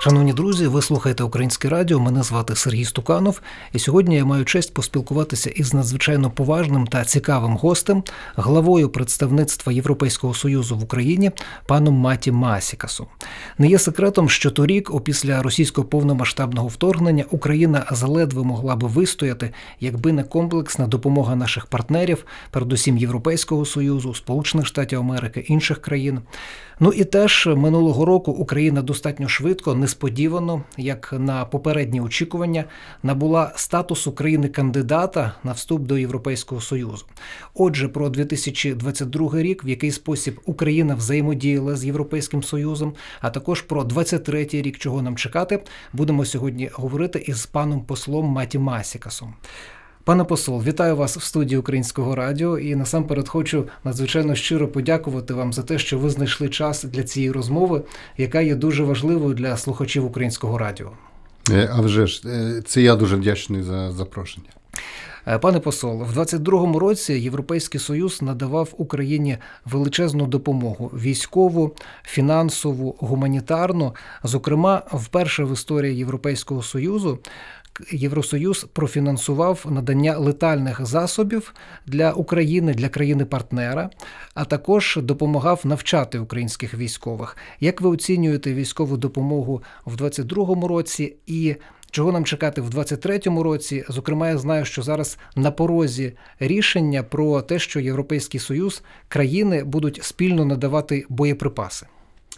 Шановні друзі, ви слухаєте Українське Радіо. Мене звати Сергій Стуканов, і сьогодні я маю честь поспілкуватися із надзвичайно поважним та цікавим гостем, главою представництва Європейського союзу в Україні, паном Маті Масікасу. Не є секретом, що торік, опісля російського повномасштабного вторгнення, Україна заледве могла би вистояти, якби не комплексна допомога наших партнерів, передусім Європейського союзу, Сполучених Штатів Америки інших країн. Ну і теж минулого року Україна достатньо швидко не несподівано, як на попередні очікування, набула статус України кандидата на вступ до Європейського союзу. Отже, про 2022 рік, в який спосіб Україна взаємодіяла з Європейським Союзом, а також про 23 рік, чого нам чекати, будемо сьогодні говорити із паном послом Маті Масікасом. Пане посол, вітаю вас в студії Українського радіо і насамперед хочу надзвичайно щиро подякувати вам за те, що ви знайшли час для цієї розмови, яка є дуже важливою для слухачів українського радіо. Е, а вже ж е, це я дуже вдячний за запрошення. Е, пане посол, в 22-му році Європейський Союз надавав Україні величезну допомогу військову, фінансову, гуманітарну. Зокрема, вперше в історії Європейського союзу Євросоюз профінансував надання летальних засобів для України, для країни-партнера, а також допомагав навчати українських військових. Як ви оцінюєте військову допомогу в 2022 році і чого нам чекати в 2023 році? Зокрема, я знаю, що зараз на порозі рішення про те, що Європейський союз країни будуть спільно надавати боєприпаси.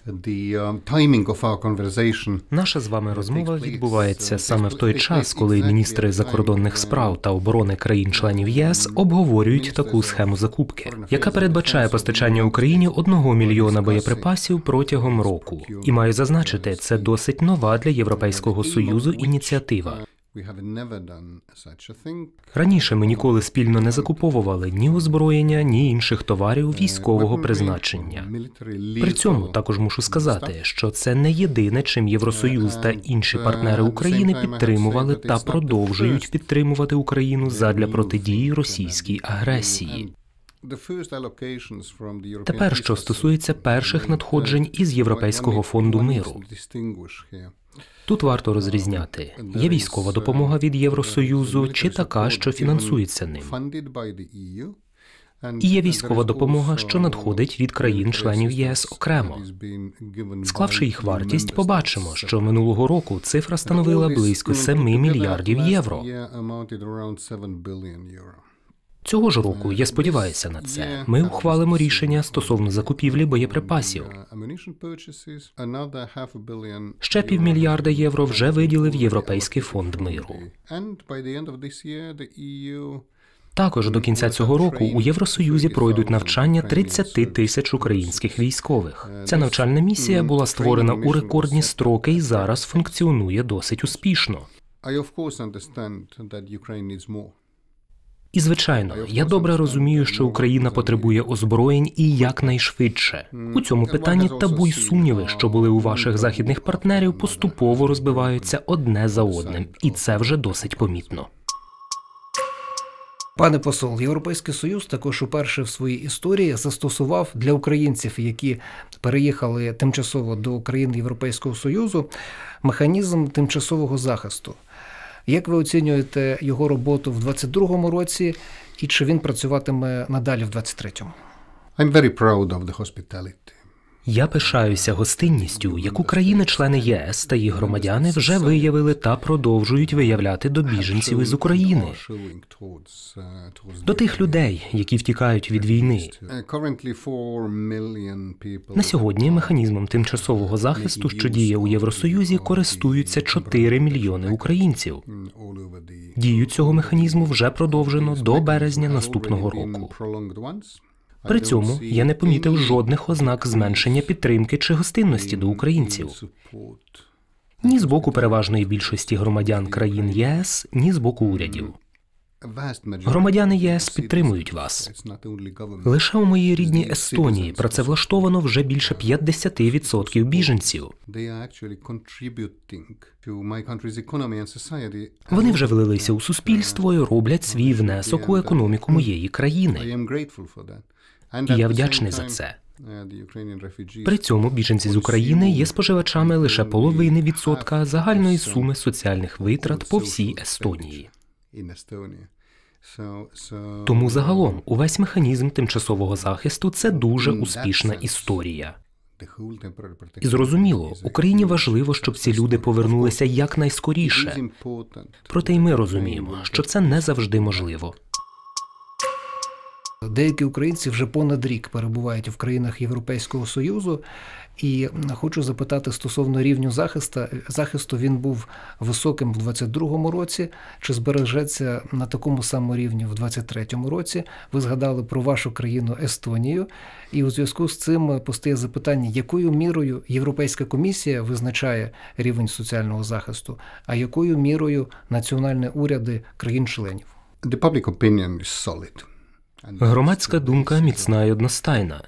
Um, Наша з вами розмова відбувається um, саме в той час, коли міністри закордонних справ um, та оборони країн-членів ЄС обговорюють таку схему закупки, яка передбачає постачання Україні одного мільйона боєприпасів протягом року. І маю зазначити, це досить нова для Європейського союзу ініціатива. Раніше ми ніколи спільно не закуповували ні озброєння, ні інших товарів е, військового призначення. При цьому також мушу сказати, що це не єдине, чим Євросоюз та е, е, інші партнери України підтримували та продовжують підтримувати Україну задля протидії російській агресії. Тепер, що стосується перших надходжень uh, із Європейського фонду миру, Тут варто розрізняти є військова допомога від Євросоюзу чи така, що фінансується ним. І є військова допомога, що надходить від країн-членів ЄС окремо. Склавши їх вартість, побачимо, що минулого року цифра становила близько 7 мільярдів євро. Цього ж року я сподіваюся на це. Ми ухвалимо рішення стосовно закупівлі боєприпасів. Ще півмільярда євро вже виділив Європейський фонд миру. Також до кінця цього року у Євросоюзі пройдуть навчання 30 тисяч українських військових. Ця навчальна місія була створена у рекордні строки і зараз функціонує досить успішно. I of course understand that Ukraine needs more. І звичайно, я добре розумію, що Україна потребує озброєнь і якнайшвидше у цьому питанні табу й сумніви, що були у ваших західних партнерів, поступово розбиваються одне за одним, і це вже досить помітно. Пане посол, Європейський Союз також уперше в своїй історії застосував для українців, які переїхали тимчасово до країн Європейського Союзу, механізм тимчасового захисту. Як ви оцінюєте його роботу в 2022 році, і чи він працюватиме надалі в 2023? I'm very proud of the hospitality я пишаюся гостинністю, яку країни-члени ЄС та їх громадяни вже виявили та продовжують виявляти до біженців із України. До тих людей, які втікають від війни. На сьогодні механізмом тимчасового захисту, що діє у Євросоюзі, користуються 4 мільйони українців. Дію цього механізму вже продовжено до березня наступного року. При цьому я не помітив жодних ознак зменшення підтримки чи гостинності до українців. Ні з боку переважної більшості громадян країн ЄС, ні з боку урядів. Громадяни ЄС підтримують вас. Лише у моїй рідній Естонії працевлаштовано вже більше 50% біженців. Вони вже влилися у суспільство і роблять свій внесок у економіку моєї країни і я вдячний за це. При цьому біженці з України є споживачами лише половини відсотка загальної суми соціальних витрат по всій Естонії. Тому загалом увесь механізм тимчасового захисту це дуже успішна історія. І зрозуміло, Україні важливо, щоб ці люди повернулися якнайскоріше. Проте й ми розуміємо, що це не завжди можливо. Деякі українці вже понад рік перебувають в країнах Європейського Союзу, і хочу запитати стосовно рівню захисту. захисту він був високим в 22-му році. Чи збережеться на такому самому рівні в 23-му році? Ви згадали про вашу країну Естонію, і у зв'язку з цим постає запитання, якою мірою Європейська комісія визначає рівень соціального захисту, а якою мірою національні уряди країн-членів? The public opinion is solid. Громадська думка міцна і одностайна.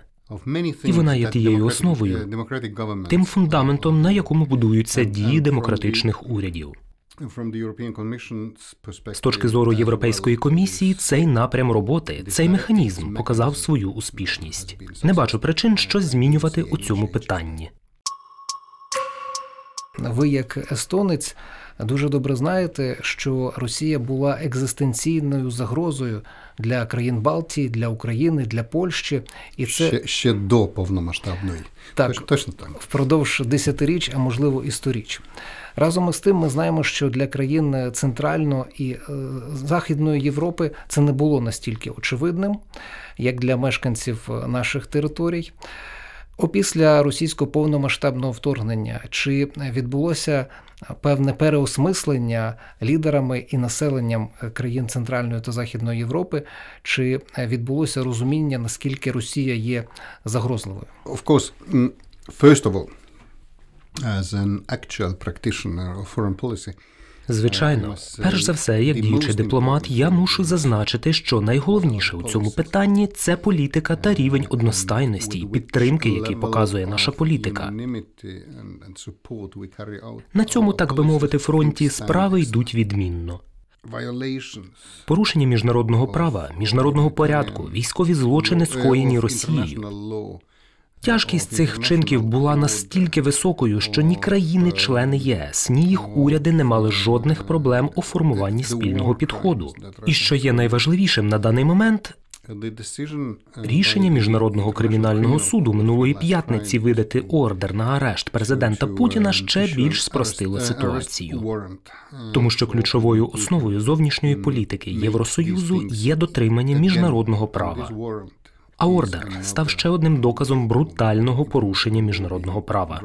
І вона є тією uh, основою, тим фундаментом, на якому будуються uh, дії демократичних урядів. З точки зору Європейської комісії, цей напрям роботи, цей механізм показав свою успішність. Не бачу причин що uh, змінювати у цьому питанні. Ви як естонець дуже добре знаєте, що Росія була екзистенційною загрозою для країн Балтії, для України, для Польщі, і це ще, ще до повномасштабної так точно так впродовж десятиріч, а можливо і сторіч. Разом із тим, ми знаємо, що для країн Центрально і е, Західної Європи це не було настільки очевидним, як для мешканців наших територій. Опісля російського повномасштабного вторгнення чи відбулося певне переосмислення лідерами і населенням е, країн Центральної та Західної Європи, чи е, відбулося розуміння, наскільки Росія є загрозливою? Of course, first of all, as an actual practitioner of foreign policy, Звичайно, е, е, перш за все, як діючий дипломат, я мушу зазначити, що найголовніше у цьому питанні це політика та рівень е, одностайності і підтримки, які показує наша політика. На цьому, так би мовити, фронті справи йдуть відмінно. Порушення міжнародного права, міжнародного порядку, військові злочини скоєні Росією Тяжкість цих вчинків була настільки високою, що ні країни-члени ЄС, ні їх уряди не мали жодних проблем у формуванні спільного підходу. І що є найважливішим на даний момент. Рішення міжнародного кримінального суду минулої п'ятниці видати ордер на арешт президента Путіна ще більш спростило ситуацію. Тому що ключовою основою зовнішньої політики Євросоюзу є дотримання міжнародного права. А ордер став ще одним доказом брутального порушення міжнародного права.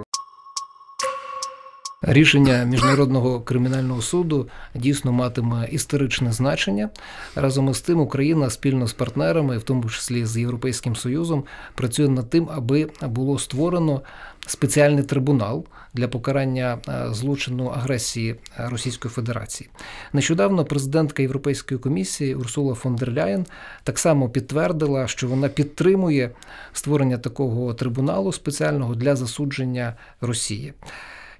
Рішення міжнародного кримінального суду дійсно матиме історичне значення. Разом із тим, Україна спільно з партнерами, в тому числі з Європейським Союзом, працює над тим, аби було створено спеціальний трибунал для покарання е, злочину агресії Російської Федерації. Нещодавно президентка Європейської комісії Урсула фон дер Ляєн так само підтвердила, що вона підтримує створення такого трибуналу спеціального для засудження Росії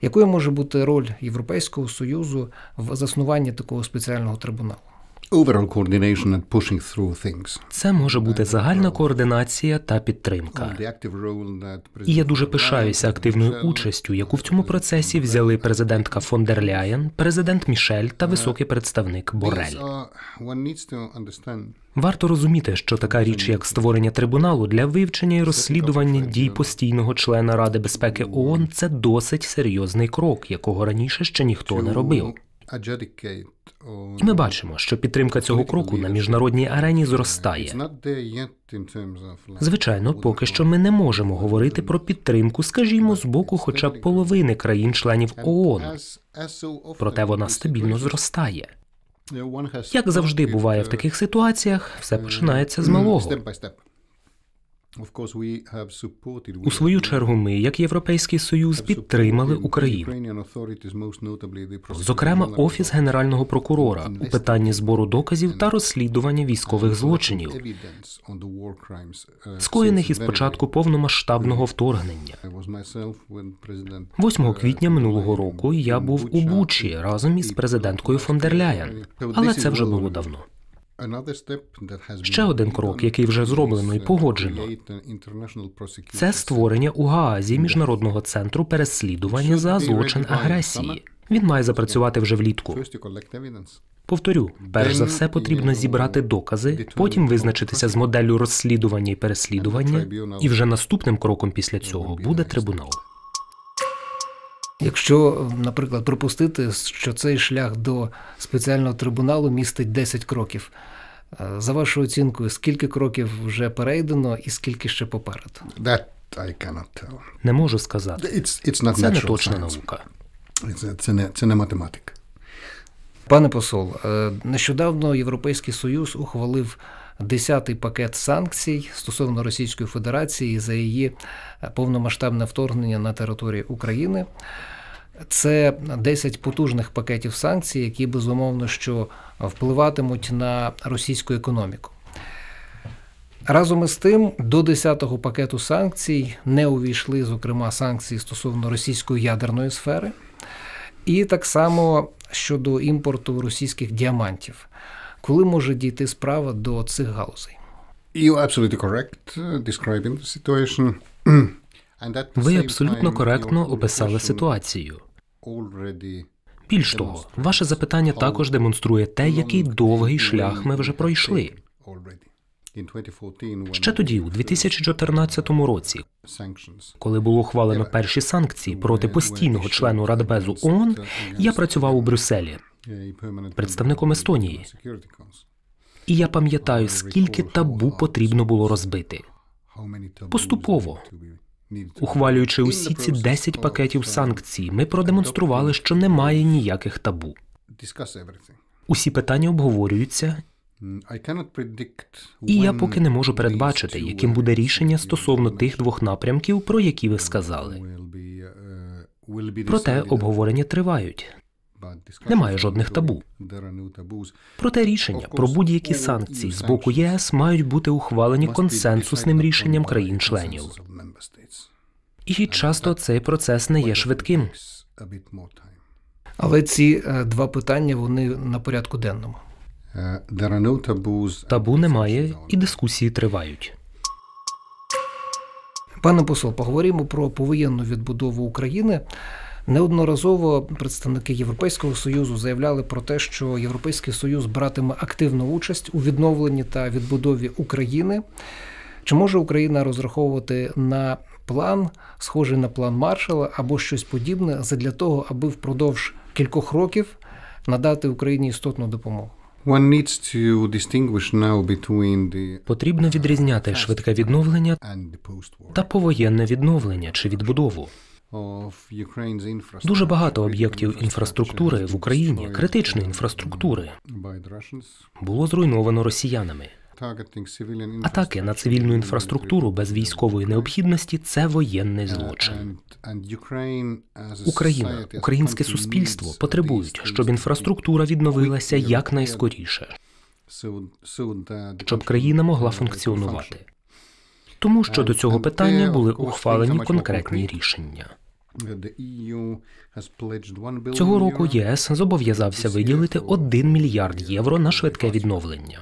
якою може бути роль Європейського союзу в заснуванні такого спеціального трибуналу? Overall coordination Це може бути загальна координація та підтримка. І я дуже пишаюся активною участю, яку в цьому процесі взяли президентка фон дер Ляєн, президент Мішель та високий представник Борель. Варто розуміти, що така річ, як створення трибуналу для вивчення і розслідування дій постійного члена Ради безпеки ООН, це досить серйозний крок, якого раніше ще ніхто не робив. Ми бачимо, що підтримка цього кроку на міжнародній арені зростає. Звичайно, поки що ми не можемо говорити про підтримку, скажімо, з боку, хоча б половини країн-членів ООН. Проте вона стабільно зростає. Як завжди буває в таких ситуаціях, все починається з uh, малого. У свою чергу, ми, як Європейський Союз, підтримали Україну. зокрема офіс генерального прокурора у питанні збору доказів та розслідування військових злочинів, uh, скоєних із початку повномасштабного вторгнення. 8 uh, квітня минулого року я був у Бучі разом із президенткою фон дер Ляєн, але це вже було давно. Ще один крок, який вже зроблено і uh, погоджено, це створення у Гаазі міжнародного центру переслідування за злочин агресії. Він має запрацювати вже влітку. Повторю, перш за все потрібно зібрати докази, потім визначитися з моделлю розслідування і переслідування. І вже наступним кроком після цього буде трибунал. Якщо, наприклад, припустити, що цей шлях до спеціального трибуналу містить 10 кроків. Е, за вашою оцінкою, скільки кроків вже перейдено і скільки ще попереду? That I cannot tell. Не можу сказати. It's, it's not Це не точна science. наука. Це, це, не, це не математика. Пане посол, е, нещодавно Європейський Союз ухвалив Десятий пакет санкцій стосовно Російської Федерації за її е, повномасштабне вторгнення на територію України. Це 10 потужних пакетів санкцій, які безумовно що впливатимуть на російську економіку. Разом із тим, до 10-го пакету санкцій не увійшли, зокрема, санкції стосовно російської ядерної сфери, і так само щодо імпорту російських діамантів коли може дійти справа до цих галузей? You absolutely correct uh, describing the situation. Ви абсолютно коректно описали ситуацію. Більш того, ваше запитання також демонструє те, який довгий шлях ми вже пройшли. Ще тоді, у 2014 році, коли було ухвалено перші санкції проти постійного члену Радбезу ООН, я працював у Брюсселі представником Естонії. І я пам'ятаю, скільки табу потрібно було розбити. Поступово ухвалюючи усі ці 10 пакетів санкцій, ми продемонстрували, що немає ніяких табу. Усі питання обговорюються. І я поки не можу передбачити, яким буде рішення стосовно тих двох напрямків, про які ви сказали. Проте обговорення тривають. Немає жодних табу. Проте рішення про будь-які санкції з боку ЄС мають бути ухвалені консенсусним рішенням країн-членів. І часто цей процес не є швидким. Але ці е, два питання вони на порядку денному. Е, табу немає, і дискусії тривають. Пане посол, поговоримо про повоєнну відбудову України. Неодноразово представники Європейського союзу заявляли про те, що Європейський Союз братиме активну участь у відновленні та відбудові України. Чи може Україна розраховувати на план, схожий на план Маршала або щось подібне, для того, аби впродовж кількох років надати Україні істотну допомогу? потрібно відрізняти швидке відновлення та повоєнне відновлення чи відбудову. Дуже багато об'єктів інфраструктури в Україні, критичної інфраструктури, було зруйновано росіянами. Атаки на цивільну інфраструктуру без військової необхідності це воєнний злочин. Україна, українське суспільство потребують, щоб інфраструктура відновилася якнайскоріше, щоб країна могла функціонувати тому що до цього питання були ухвалені конкретні рішення. E цього року ЄС зобов'язався виділити 1 мільярд євро на швидке відновлення.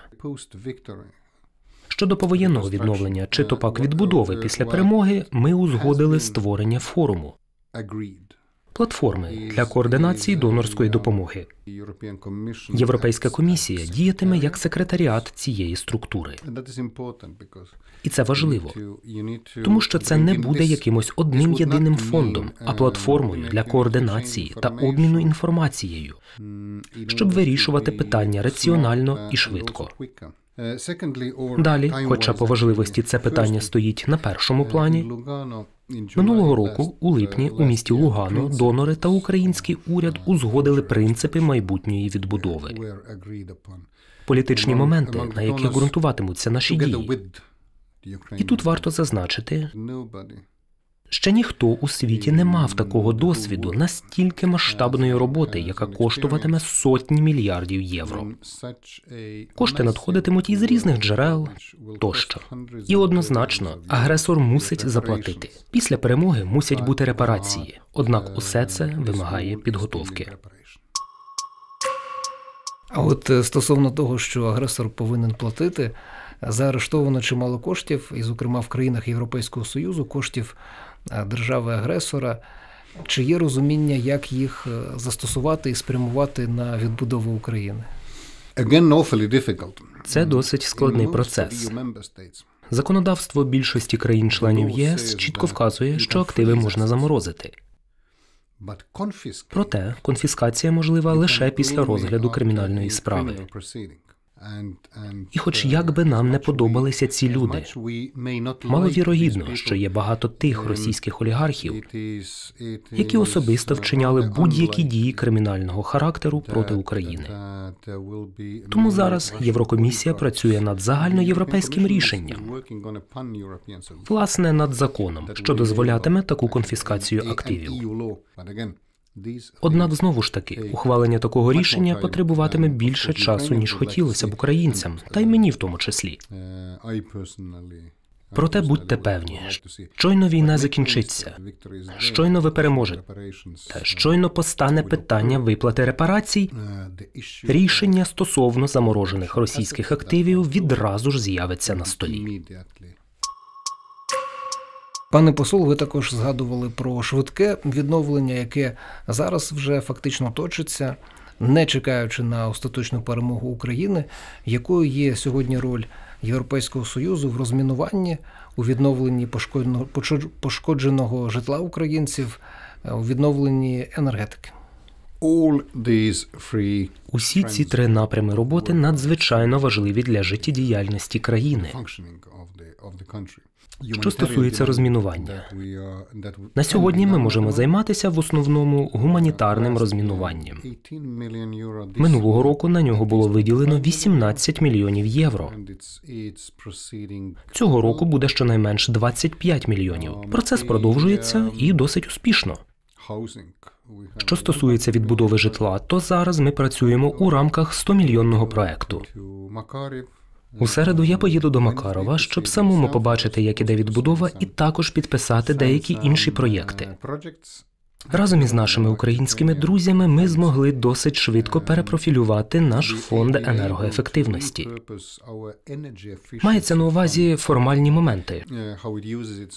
Щодо повоєнного відновлення чи то пак відбудови uh, після перемоги, ми узгодили створення форуму платформи для координації донорської допомоги. Європейська комісія діятиме як секретаріат цієї структури. І це важливо. тому що це не буде якимось одним єдиним фондом, а uh, платформою для координації та обміну інформацією, mm, щоб вирішувати питання раціонально і uh, швидко. Е, Далі, хоча по важливості це питання стоїть на першому е, плані, минулого року, у е, липні, у місті Лугано, донори та український уряд узгодили принципи майбутньої відбудови. Політичні моменти, на яких ґрунтуватимуться наші дії. І тут варто зазначити, Ще ніхто у світі не мав такого досвіду настільки масштабної роботи, яка коштуватиме сотні мільярдів євро. Кошти надходитимуть із різних джерел тощо. І однозначно, агресор мусить заплатити. Після перемоги мусять бути репарації. Однак усе це вимагає підготовки. А от е, стосовно того, що агресор повинен платити, е, заарештовано чимало коштів, і, зокрема, в країнах Європейського союзу коштів Е, держави-агресора. Чи є розуміння, як їх е, застосувати і спрямувати на відбудову України? Це досить складний процес. Законодавство більшості країн-членів ЄС чітко вказує, що активи можна заморозити. Проте конфіскація можлива лише після розгляду кримінальної справи. І, хоч як би нам не подобалися ці люди, маловірогідно, що є багато тих російських олігархів, які особисто uh, вчиняли будь-які дії кримінального характеру проти України. Тому зараз Єврокомісія працює над загальноєвропейським рішенням, власне над законом, що дозволятиме таку конфіскацію активів. E Однак знову ж таки ухвалення такого рішення потребуватиме більше часу, ніж хотілося б українцям, та й мені в тому числі. Проте будьте певні, щойно війна закінчиться, щойно ви переможете, та щойно постане питання виплати репарацій. рішення стосовно заморожених російських активів відразу ж з'явиться на столі. Пане посол, ви також згадували про швидке відновлення, яке зараз вже фактично точиться, не чекаючи на остаточну перемогу України, якою є сьогодні роль Європейського союзу в розмінуванні у відновленні пошкодженого житла українців, у відновленні енергетики. Усі ці три напрями роботи надзвичайно важливі для життєдіяльності країни. Що стосується розмінування, на сьогодні ми можемо займатися в основному гуманітарним розмінуванням. минулого року на нього було виділено 18 мільйонів євро. Цього року буде щонайменш 25 мільйонів. Um, Процес продовжується um, і досить успішно. Що стосується відбудови житла, то зараз ми працюємо у рамках 100-мільйонного проекту. У середу я поїду до Макарова, щоб самому побачити, як іде відбудова, і також підписати деякі інші проєкти. Разом із нашими українськими друзями ми змогли досить швидко перепрофілювати наш фонд енергоефективності. Мається на увазі формальні моменти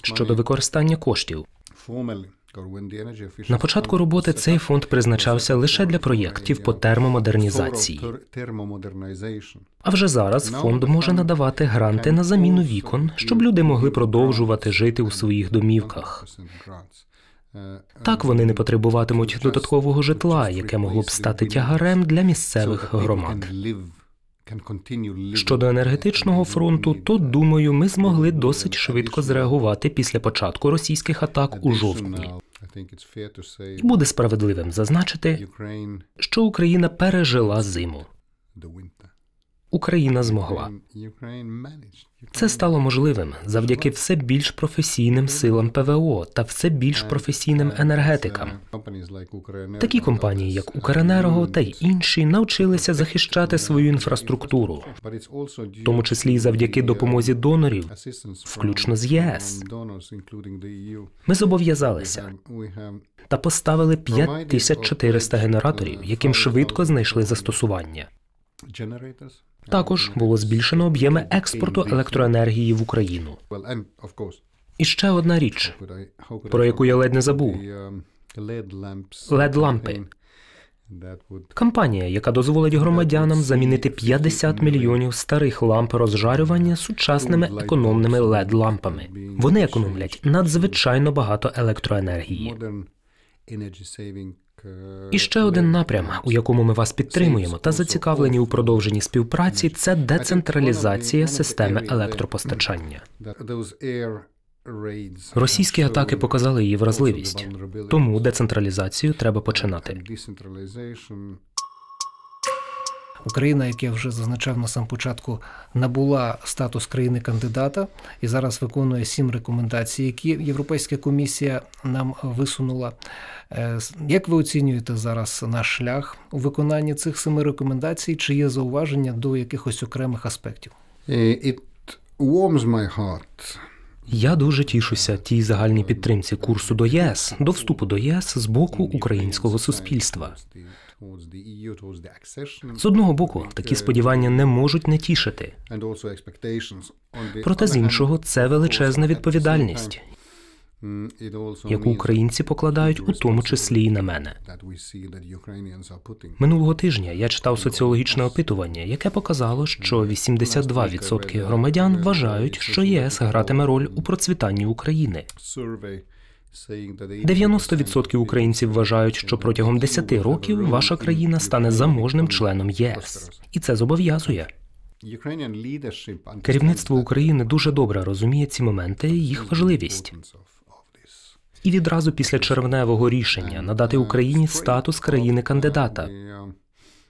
щодо використання коштів. На початку роботи цей фонд призначався лише для проєктів по термомодернізації. А вже зараз фонд може надавати гранти на заміну вікон, щоб люди могли продовжувати жити у своїх домівках. Е, так вони не потребуватимуть додаткового житла, яке могло б стати тягарем для місцевих громад. Щодо енергетичного фронту, то думаю, ми змогли досить швидко зреагувати після початку російських атак у жовтні. Буде справедливим зазначити, що Україна пережила зиму. Україна змогла. Це стало можливим завдяки все більш професійним силам ПВО та все більш професійним енергетикам. Такі компанії, як Укренерго та й інші, навчилися захищати свою інфраструктуру, в тому числі і завдяки допомозі донорів, включно з ЄС. Ми зобов'язалися та поставили 5400 генераторів, яким швидко знайшли застосування. Також було збільшено об'єми експорту електроенергії в Україну. І ще одна річ, про яку я ледь не забув. лед um, лампи Кампанія, яка дозволить громадянам замінити 50 мільйонів старих ламп розжарювання сучасними економними led лампами. Вони економлять надзвичайно багато електроенергії. І е, ще один напрям, у якому ми вас підтримуємо та зацікавлені у продовженні співпраці, це децентралізація системи електропостачання. Російські атаки показали її вразливість, тому децентралізацію треба починати. Україна, як я вже зазначав на сам початку, набула статус країни-кандидата і зараз виконує сім рекомендацій, які Європейська комісія нам висунула. Е, як ви оцінюєте зараз наш шлях у виконанні цих семи рекомендацій? Чи є зауваження до якихось окремих аспектів? Е, it warms my heart. Я дуже тішуся тій загальній підтримці курсу до ЄС до вступу до ЄС з боку українського суспільства. E з одного боку, такі сподівання не можуть не тішити. Проте з іншого це величезна відповідальність, mm, яку українці покладають, у тому числі і на мене. минулого тижня я читав соціологічне опитування, яке показало, що 82% mm. громадян вважають, uh, що ЄС гратиме роль у процвітанні України. 90% українців вважають, що протягом 10 років ваша країна стане заможним членом ЄС, і це зобов'язує. Керівництво України дуже добре розуміє ці моменти, і їх важливість. І відразу після червневого рішення надати Україні статус країни-кандидата.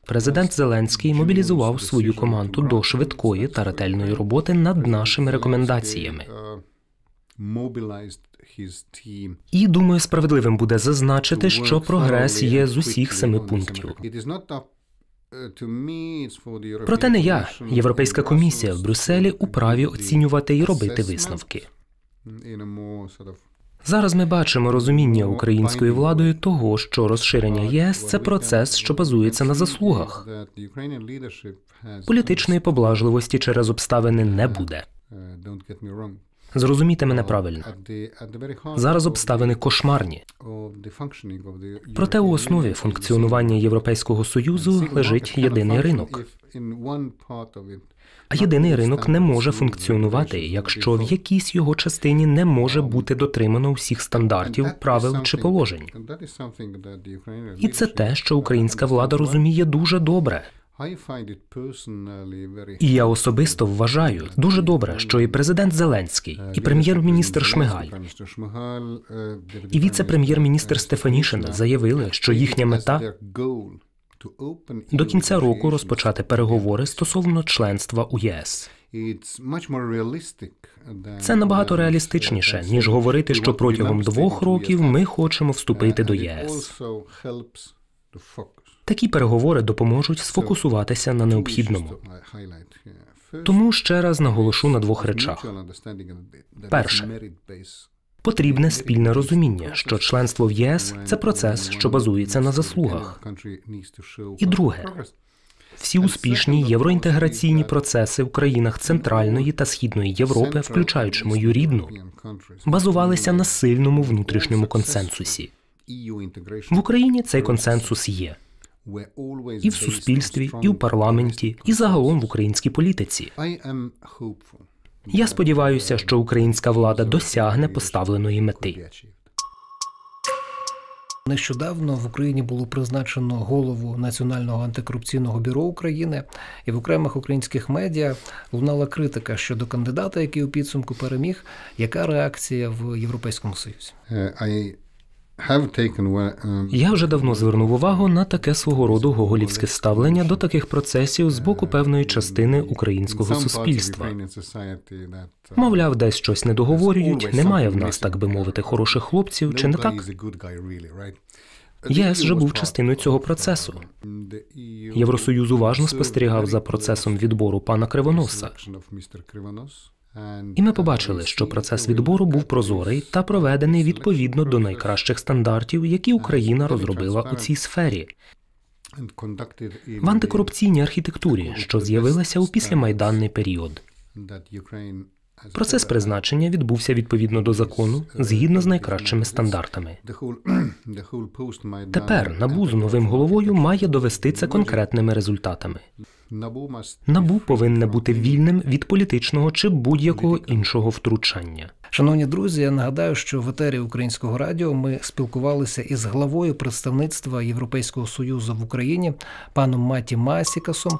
Президент Зеленський мобілізував свою команду до швидкої та ретельної роботи над нашими рекомендаціями. І думаю, справедливим буде зазначити, що прогрес є з усіх семи пунктів. Uh, Проте не я, Європейська комісія в Брюсселі у праві оцінювати і робити висновки. Зараз ми бачимо розуміння українською владою того, що розширення ЄС це процес, що базується на заслугах. Політичної поблажливості через обставини не буде. Uh, Зрозумійте мене правильно. Зараз обставини кошмарні. Проте у основі функціонування Європейського союзу лежить єдиний ринок. А єдиний ринок не може функціонувати, якщо в якійсь його частині не може бути дотримано всіх стандартів, правил чи положень. І це те, що українська влада розуміє дуже добре. І я особисто вважаю дуже добре, що і президент Зеленський, uh, і прем'єр-міністр Шмигаль, uh, і віце-прем'єр-міністр Стефанішина заявили, що їхня мета до кінця року розпочати переговори стосовно членства у ЄС. Це набагато реалістичніше ніж говорити, що протягом двох років ми хочемо вступити до ЄС. Такі переговори допоможуть сфокусуватися на необхідному. Тому ще раз наголошу на двох речах. Перше потрібне спільне розуміння, що членство в ЄС це процес, що базується на заслугах. І друге. Всі успішні євроінтеграційні процеси в країнах Центральної та Східної Європи, включаючи мою рідну, базувалися на сильному внутрішньому консенсусі. E в Україні цей консенсус є і в суспільстві, і в парламенті, і загалом в українській політиці. Я сподіваюся, що українська влада досягне поставленої мети. Нещодавно в Україні було призначено голову Національного антикорупційного бюро України, і в окремих українських медіа лунала критика щодо кандидата, який у підсумку переміг. Яка реакція в Європейському Союзі? Е, Um, Я вже давно звернув увагу на таке свого роду гоголівське ставлення до таких процесів з боку певної частини українського суспільства. Uh, Мовляв, десь щось недоговорюють, немає в нас, так би мовити, хороших хлопців, чи не так? ЄС вже e був частиною цього процесу. E Євросоюз уважно спостерігав за процесом відбору пана Кривоноса. І ми побачили, що процес відбору був прозорий та проведений відповідно до найкращих стандартів, які Україна розробила у цій сфері. В антикорупційній архітектурі, що з'явилася у післямайданний період. Процес призначення відбувся відповідно до закону, згідно з найкращими стандартами. Тепер набу з новим головою має довести це конкретними результатами. Набу повинне бути вільним від політичного чи будь-якого іншого втручання. Шановні друзі, я нагадаю, що в етері Українського радіо ми спілкувалися із главою представництва Європейського союзу в Україні паном Маті Масікасом.